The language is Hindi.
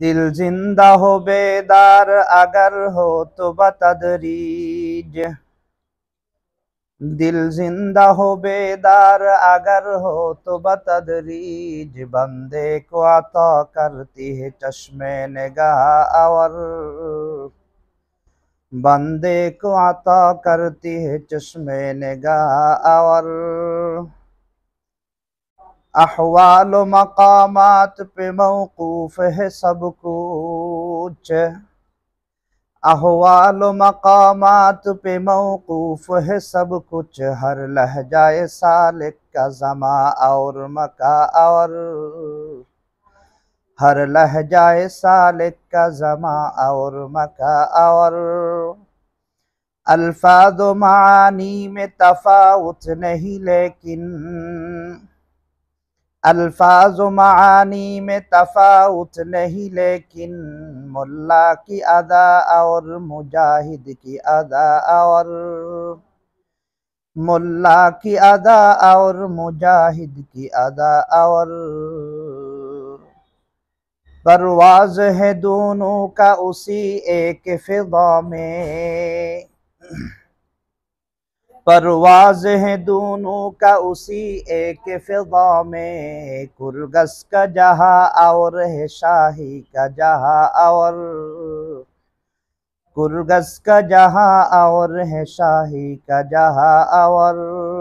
दिल जिंदा हो बेदार अगर हो तो बतदरीज दिल जिंदा हो बेदार अगर हो तो बतदरीज बंदे को अता करती है चश्मे निगाह और बंदे को अता करती है चश्मे निगाह और अहवाल मकामात पे मौकूफ़ है सब कुछ अहवाल मकामात पे मौकूफ़ है सब कुछ हर लहजाए सालिक का जमा और मका और हर लहजाए सालिक का जमा और मका और अल्फाज मानी में तफावत नहीं लेकिन अल्फाज मानी में तफाउत नहीं लेकिन मुल्ला की अदा और मुजाहिद की अदा और मुल्ला की अदा और मुजाहिद की अदा और परवाज है दोनों का उसी एक फिदा में परवाज है दोनों का उसी एक फिजा में कुरगस का जहा और है शाही का जहा और कुरगस का जहा और है शाही का जहा और